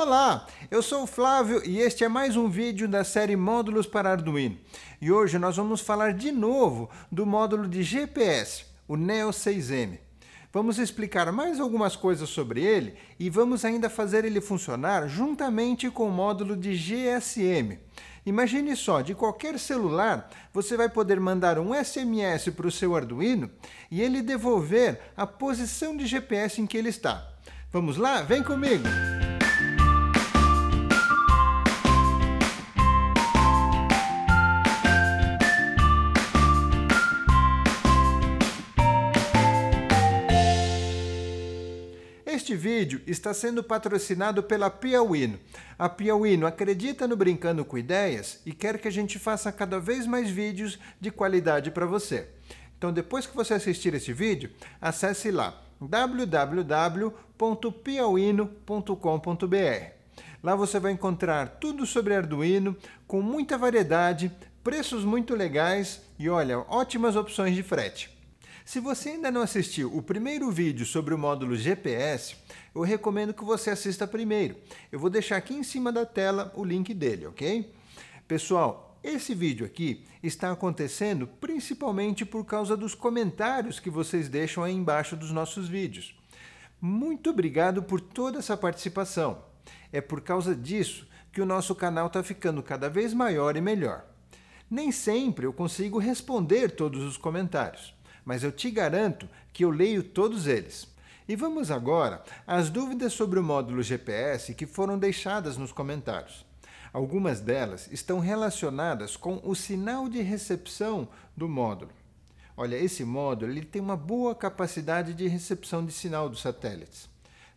Olá, eu sou o Flávio e este é mais um vídeo da série Módulos para Arduino. E hoje nós vamos falar de novo do módulo de GPS, o Neo 6M. Vamos explicar mais algumas coisas sobre ele e vamos ainda fazer ele funcionar juntamente com o módulo de GSM. Imagine só, de qualquer celular, você vai poder mandar um SMS para o seu Arduino e ele devolver a posição de GPS em que ele está. Vamos lá? Vem comigo! Este vídeo está sendo patrocinado pela Piauíno. A Piauíno acredita no Brincando com Ideias e quer que a gente faça cada vez mais vídeos de qualidade para você. Então, depois que você assistir este vídeo, acesse lá www.piauino.com.br. Lá você vai encontrar tudo sobre Arduino com muita variedade, preços muito legais e olha, ótimas opções de frete. Se você ainda não assistiu o primeiro vídeo sobre o módulo GPS, eu recomendo que você assista primeiro. Eu vou deixar aqui em cima da tela o link dele, ok? Pessoal, esse vídeo aqui está acontecendo principalmente por causa dos comentários que vocês deixam aí embaixo dos nossos vídeos. Muito obrigado por toda essa participação. É por causa disso que o nosso canal está ficando cada vez maior e melhor. Nem sempre eu consigo responder todos os comentários mas eu te garanto que eu leio todos eles. E vamos agora às dúvidas sobre o módulo GPS que foram deixadas nos comentários. Algumas delas estão relacionadas com o sinal de recepção do módulo. Olha, esse módulo ele tem uma boa capacidade de recepção de sinal dos satélites.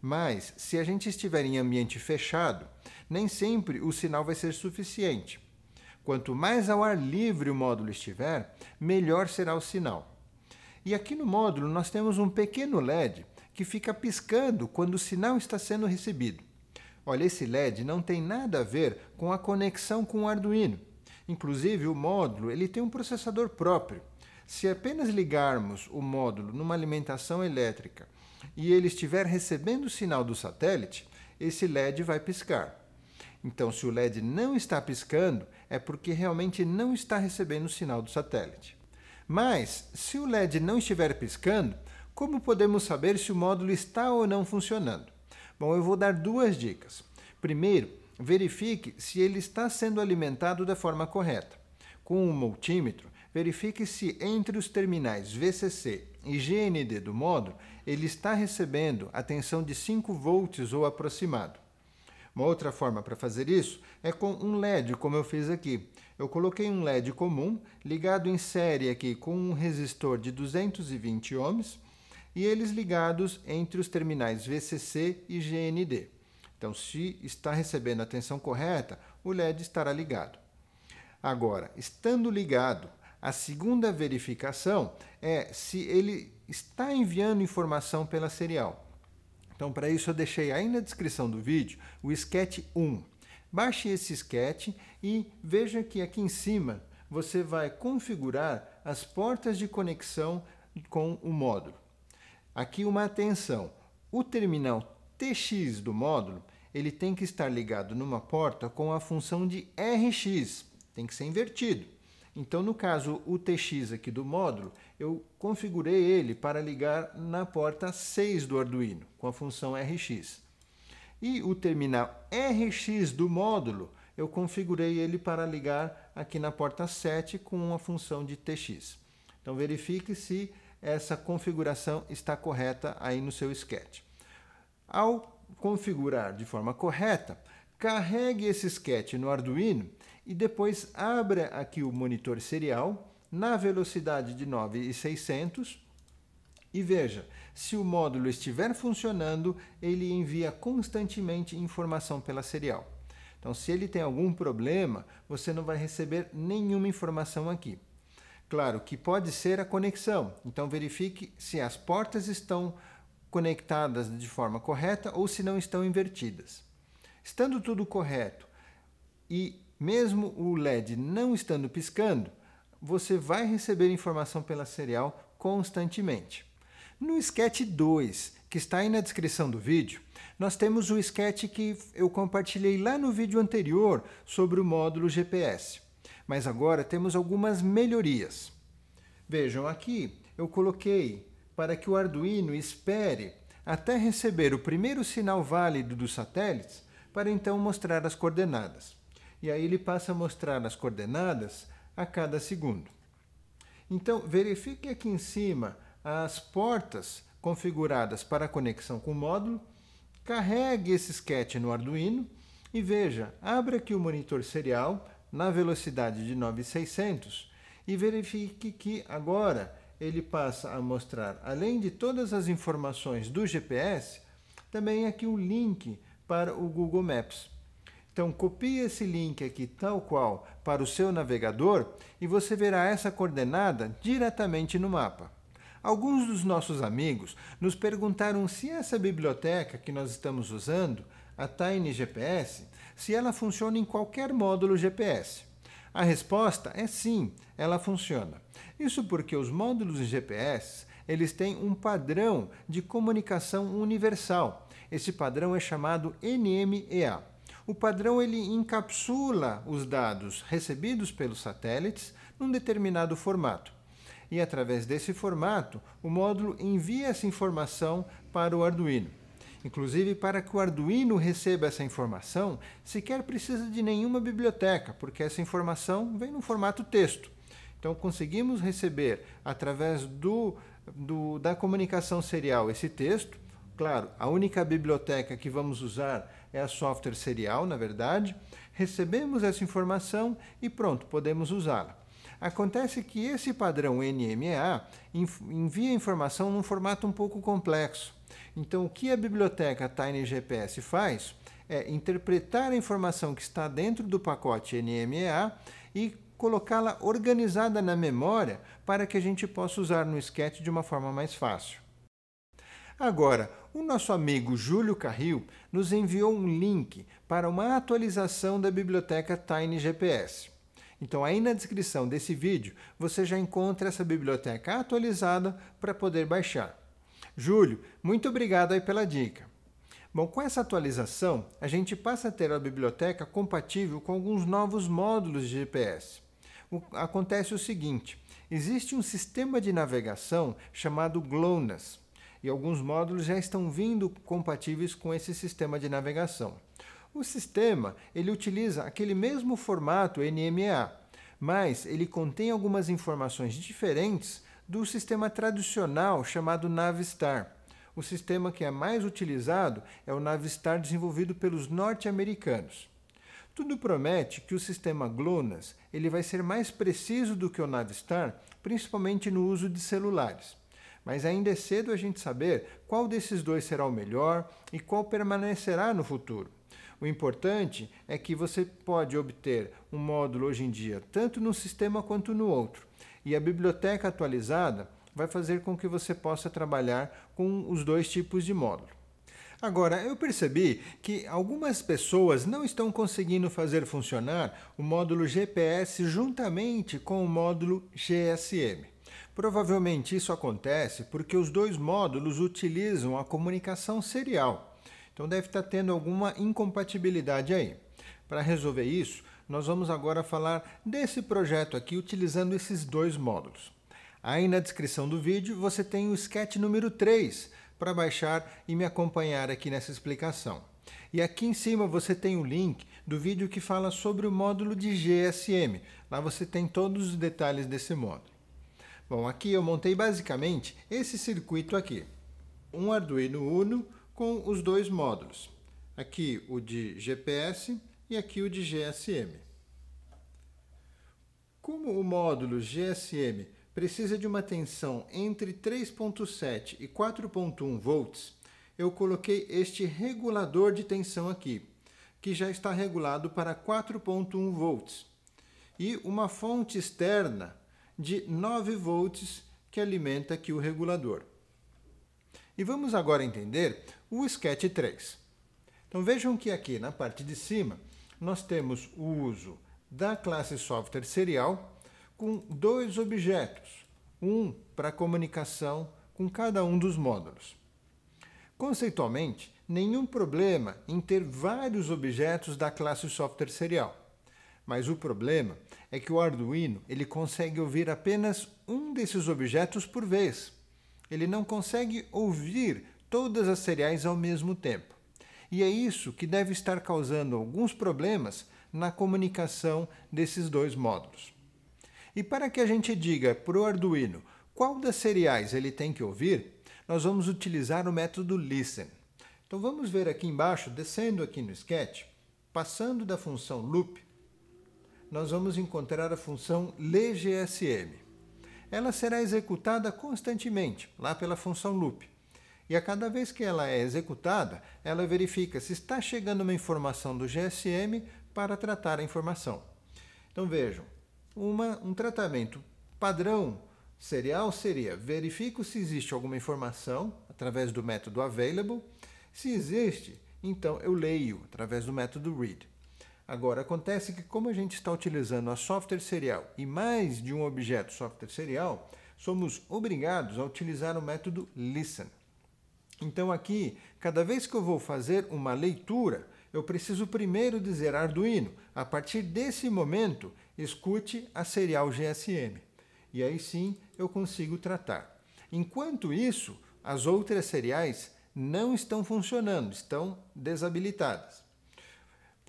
Mas, se a gente estiver em ambiente fechado, nem sempre o sinal vai ser suficiente. Quanto mais ao ar livre o módulo estiver, melhor será o sinal. E aqui no módulo nós temos um pequeno LED que fica piscando quando o sinal está sendo recebido. Olha, esse LED não tem nada a ver com a conexão com o Arduino. Inclusive, o módulo ele tem um processador próprio. Se apenas ligarmos o módulo numa alimentação elétrica e ele estiver recebendo o sinal do satélite, esse LED vai piscar. Então, se o LED não está piscando, é porque realmente não está recebendo o sinal do satélite. Mas, se o LED não estiver piscando, como podemos saber se o módulo está ou não funcionando? Bom, eu vou dar duas dicas. Primeiro, verifique se ele está sendo alimentado da forma correta. Com o multímetro, verifique se entre os terminais VCC e GND do módulo, ele está recebendo a tensão de 5 volts ou aproximado. Uma outra forma para fazer isso é com um LED, como eu fiz aqui. Eu coloquei um LED comum ligado em série aqui com um resistor de 220 ohms e eles ligados entre os terminais VCC e GND. Então, se está recebendo a tensão correta, o LED estará ligado. Agora, estando ligado, a segunda verificação é se ele está enviando informação pela serial. Então, para isso, eu deixei aí na descrição do vídeo o sketch 1. Baixe esse sketch e veja que aqui em cima você vai configurar as portas de conexão com o módulo. Aqui uma atenção, o terminal TX do módulo ele tem que estar ligado numa porta com a função de RX, tem que ser invertido. Então, no caso o TX aqui do módulo, eu configurei ele para ligar na porta 6 do Arduino, com a função RX. E o terminal RX do módulo, eu configurei ele para ligar aqui na porta 7 com a função de TX. Então, verifique se essa configuração está correta aí no seu sketch. Ao configurar de forma correta, Carregue esse sketch no Arduino e depois abra aqui o monitor serial na velocidade de 9600 e veja, se o módulo estiver funcionando, ele envia constantemente informação pela serial. Então, se ele tem algum problema, você não vai receber nenhuma informação aqui. Claro que pode ser a conexão, então verifique se as portas estão conectadas de forma correta ou se não estão invertidas. Estando tudo correto e mesmo o LED não estando piscando, você vai receber informação pela serial constantemente. No sketch 2, que está aí na descrição do vídeo, nós temos o sketch que eu compartilhei lá no vídeo anterior sobre o módulo GPS. Mas agora temos algumas melhorias. Vejam aqui, eu coloquei para que o Arduino espere até receber o primeiro sinal válido dos satélites para então mostrar as coordenadas. E aí ele passa a mostrar as coordenadas a cada segundo. Então, verifique aqui em cima as portas configuradas para a conexão com o módulo, carregue esse sketch no Arduino e veja, abra aqui o monitor serial na velocidade de 9600 e verifique que agora ele passa a mostrar, além de todas as informações do GPS, também aqui o link para o Google Maps. Então copie esse link aqui tal qual para o seu navegador e você verá essa coordenada diretamente no mapa. Alguns dos nossos amigos nos perguntaram se essa biblioteca que nós estamos usando, a Tiny GPS, se ela funciona em qualquer módulo GPS. A resposta é sim, ela funciona. Isso porque os módulos de GPS, eles têm um padrão de comunicação universal esse padrão é chamado NMEA. O padrão ele encapsula os dados recebidos pelos satélites num determinado formato. E através desse formato, o módulo envia essa informação para o Arduino. Inclusive, para que o Arduino receba essa informação, sequer precisa de nenhuma biblioteca, porque essa informação vem no formato texto. Então, conseguimos receber através do, do, da comunicação serial esse texto, Claro, a única biblioteca que vamos usar é a software serial, na verdade. Recebemos essa informação e pronto, podemos usá-la. Acontece que esse padrão NMEA envia informação num formato um pouco complexo. Então, o que a biblioteca TinyGPS faz é interpretar a informação que está dentro do pacote NMEA e colocá-la organizada na memória para que a gente possa usar no sketch de uma forma mais fácil. Agora, o nosso amigo Júlio Carril nos enviou um link para uma atualização da biblioteca Tiny GPS. Então, aí na descrição desse vídeo, você já encontra essa biblioteca atualizada para poder baixar. Júlio, muito obrigado aí pela dica. Bom, com essa atualização, a gente passa a ter a biblioteca compatível com alguns novos módulos de GPS. O, acontece o seguinte, existe um sistema de navegação chamado GLONASS, e alguns módulos já estão vindo compatíveis com esse sistema de navegação. O sistema ele utiliza aquele mesmo formato NMEA, mas ele contém algumas informações diferentes do sistema tradicional chamado Navistar. O sistema que é mais utilizado é o Navistar desenvolvido pelos norte-americanos. Tudo promete que o sistema GLONASS ele vai ser mais preciso do que o Navistar, principalmente no uso de celulares. Mas ainda é cedo a gente saber qual desses dois será o melhor e qual permanecerá no futuro. O importante é que você pode obter um módulo hoje em dia, tanto num sistema quanto no outro. E a biblioteca atualizada vai fazer com que você possa trabalhar com os dois tipos de módulo. Agora, eu percebi que algumas pessoas não estão conseguindo fazer funcionar o módulo GPS juntamente com o módulo GSM. Provavelmente isso acontece porque os dois módulos utilizam a comunicação serial. Então deve estar tá tendo alguma incompatibilidade aí. Para resolver isso, nós vamos agora falar desse projeto aqui utilizando esses dois módulos. Aí na descrição do vídeo você tem o sketch número 3 para baixar e me acompanhar aqui nessa explicação. E aqui em cima você tem o link do vídeo que fala sobre o módulo de GSM. Lá você tem todos os detalhes desse módulo. Bom, aqui eu montei basicamente esse circuito aqui. Um Arduino Uno com os dois módulos. Aqui o de GPS e aqui o de GSM. Como o módulo GSM precisa de uma tensão entre 3.7 e 4.1 volts, eu coloquei este regulador de tensão aqui, que já está regulado para 4.1 volts, e uma fonte externa de 9 volts que alimenta aqui o regulador. E vamos agora entender o sketch 3. Então vejam que aqui na parte de cima nós temos o uso da classe software serial com dois objetos, um para comunicação com cada um dos módulos. Conceitualmente, nenhum problema em ter vários objetos da classe software serial, mas o problema é que o Arduino ele consegue ouvir apenas um desses objetos por vez. Ele não consegue ouvir todas as seriais ao mesmo tempo. E é isso que deve estar causando alguns problemas na comunicação desses dois módulos. E para que a gente diga para o Arduino qual das seriais ele tem que ouvir, nós vamos utilizar o método listen. Então vamos ver aqui embaixo, descendo aqui no sketch, passando da função loop, nós vamos encontrar a função LGSM. Ela será executada constantemente, lá pela função loop. E a cada vez que ela é executada, ela verifica se está chegando uma informação do GSM para tratar a informação. Então vejam, uma, um tratamento padrão serial seria verifico se existe alguma informação através do método available. Se existe, então eu leio através do método read. Agora, acontece que, como a gente está utilizando a software serial e mais de um objeto software serial, somos obrigados a utilizar o método listen. Então, aqui, cada vez que eu vou fazer uma leitura, eu preciso primeiro dizer Arduino, a partir desse momento, escute a serial GSM. E aí sim eu consigo tratar. Enquanto isso, as outras seriais não estão funcionando, estão desabilitadas.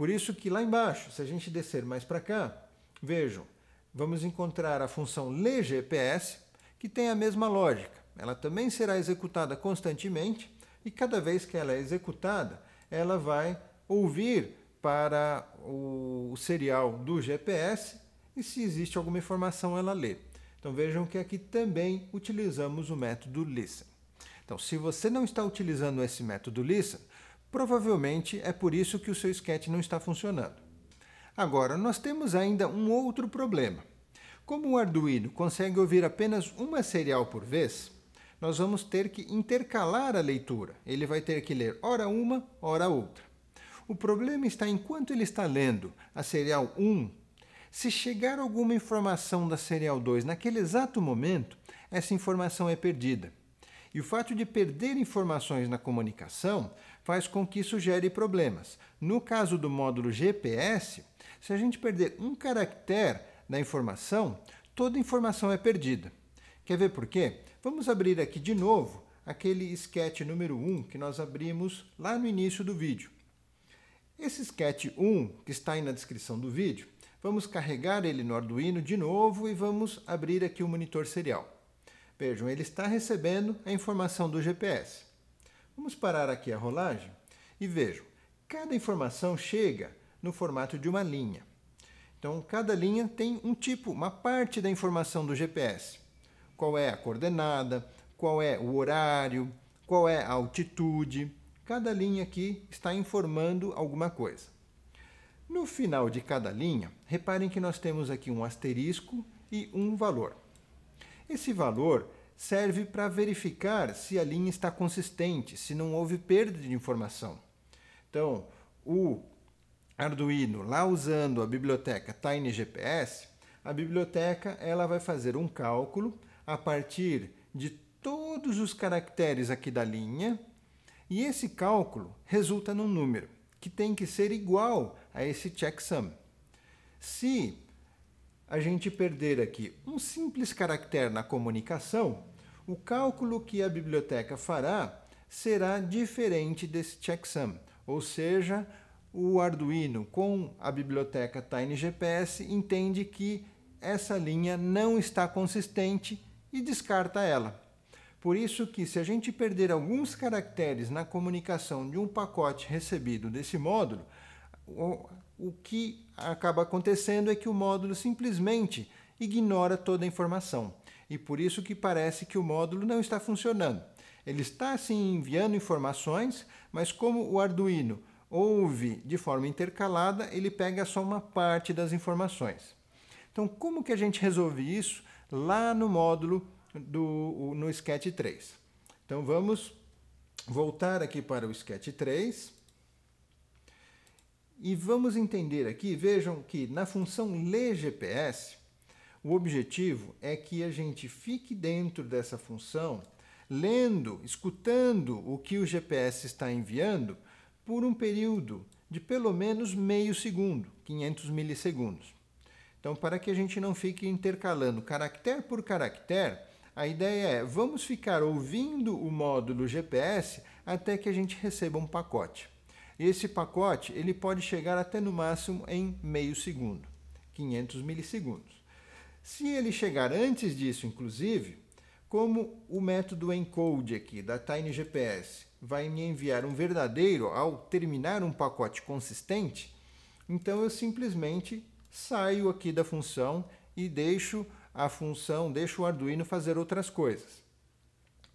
Por isso que lá embaixo, se a gente descer mais para cá, vejam, vamos encontrar a função legps, que tem a mesma lógica. Ela também será executada constantemente e cada vez que ela é executada, ela vai ouvir para o serial do GPS e se existe alguma informação ela lê. Então vejam que aqui também utilizamos o método listen. Então se você não está utilizando esse método listen, Provavelmente é por isso que o seu sketch não está funcionando. Agora, nós temos ainda um outro problema. Como o Arduino consegue ouvir apenas uma serial por vez, nós vamos ter que intercalar a leitura. Ele vai ter que ler hora uma, hora outra. O problema está enquanto ele está lendo a serial 1, se chegar alguma informação da serial 2 naquele exato momento, essa informação é perdida e o fato de perder informações na comunicação faz com que isso gere problemas. No caso do módulo GPS, se a gente perder um caractere da informação, toda a informação é perdida. Quer ver por quê? Vamos abrir aqui de novo aquele sketch número 1 que nós abrimos lá no início do vídeo. Esse sketch 1, que está aí na descrição do vídeo, vamos carregar ele no Arduino de novo e vamos abrir aqui o monitor serial. Vejam, ele está recebendo a informação do GPS. Vamos parar aqui a rolagem e vejam, cada informação chega no formato de uma linha. Então, cada linha tem um tipo, uma parte da informação do GPS. Qual é a coordenada, qual é o horário, qual é a altitude. Cada linha aqui está informando alguma coisa. No final de cada linha, reparem que nós temos aqui um asterisco e um valor. Esse valor serve para verificar se a linha está consistente, se não houve perda de informação. Então, o Arduino, lá usando a biblioteca TinyGPS, tá a biblioteca ela vai fazer um cálculo a partir de todos os caracteres aqui da linha e esse cálculo resulta num número que tem que ser igual a esse checksum. Se a gente perder aqui um simples caractere na comunicação, o cálculo que a biblioteca fará será diferente desse checksum, ou seja, o Arduino com a biblioteca TinyGPS entende que essa linha não está consistente e descarta ela. Por isso que se a gente perder alguns caracteres na comunicação de um pacote recebido desse módulo, o que acaba acontecendo é que o módulo simplesmente ignora toda a informação. E por isso que parece que o módulo não está funcionando. Ele está sim enviando informações, mas como o Arduino ouve de forma intercalada, ele pega só uma parte das informações. Então, como que a gente resolve isso lá no módulo do no Sketch 3? Então, vamos voltar aqui para o Sketch 3 e vamos entender aqui, vejam que na função legps, o objetivo é que a gente fique dentro dessa função, lendo, escutando o que o GPS está enviando por um período de pelo menos meio segundo, 500 milissegundos. Então, para que a gente não fique intercalando caractere por caractere, a ideia é vamos ficar ouvindo o módulo GPS até que a gente receba um pacote. E esse pacote ele pode chegar até no máximo em meio segundo, 500 milissegundos. Se ele chegar antes disso, inclusive, como o método encode aqui da TinyGPS vai me enviar um verdadeiro ao terminar um pacote consistente, então eu simplesmente saio aqui da função e deixo a função, deixo o Arduino fazer outras coisas.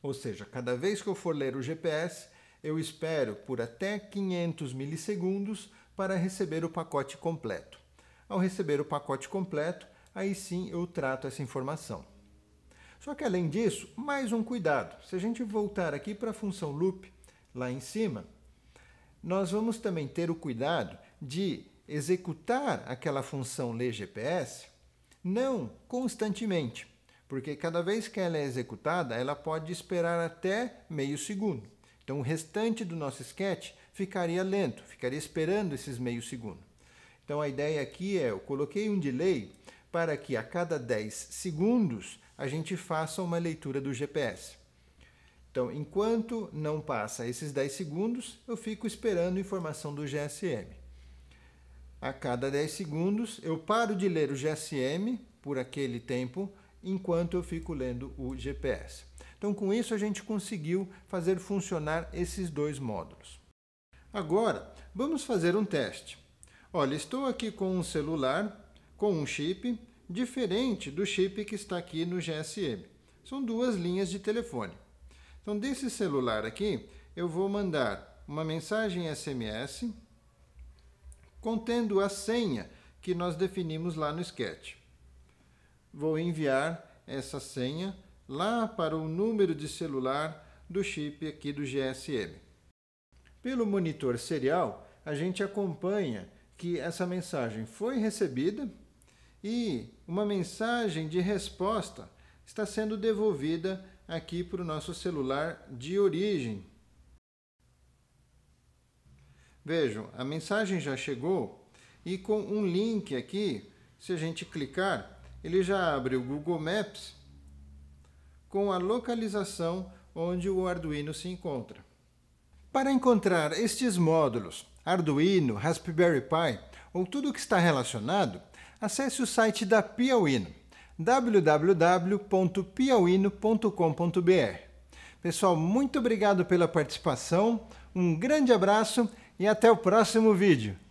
Ou seja, cada vez que eu for ler o GPS, eu espero por até 500 milissegundos para receber o pacote completo. Ao receber o pacote completo, aí sim eu trato essa informação. Só que além disso, mais um cuidado. Se a gente voltar aqui para a função loop, lá em cima, nós vamos também ter o cuidado de executar aquela função legps não constantemente, porque cada vez que ela é executada, ela pode esperar até meio segundo. Então, o restante do nosso sketch ficaria lento, ficaria esperando esses meio segundo. Então, a ideia aqui é, eu coloquei um delay para que a cada 10 segundos a gente faça uma leitura do GPS. Então, enquanto não passa esses 10 segundos, eu fico esperando informação do GSM. A cada 10 segundos, eu paro de ler o GSM por aquele tempo, enquanto eu fico lendo o GPS. Então, com isso, a gente conseguiu fazer funcionar esses dois módulos. Agora, vamos fazer um teste. Olha, estou aqui com um celular, com um chip, diferente do chip que está aqui no GSM. São duas linhas de telefone. Então, desse celular aqui, eu vou mandar uma mensagem SMS contendo a senha que nós definimos lá no sketch. Vou enviar essa senha lá para o número de celular do chip aqui do GSM. Pelo monitor serial, a gente acompanha que essa mensagem foi recebida e uma mensagem de resposta está sendo devolvida aqui para o nosso celular de origem. Vejam, a mensagem já chegou e com um link aqui, se a gente clicar, ele já abre o Google Maps com a localização onde o Arduino se encontra. Para encontrar estes módulos, Arduino, Raspberry Pi ou tudo o que está relacionado, acesse o site da Piauino, www.piauino.com.br. Pessoal, muito obrigado pela participação, um grande abraço e até o próximo vídeo!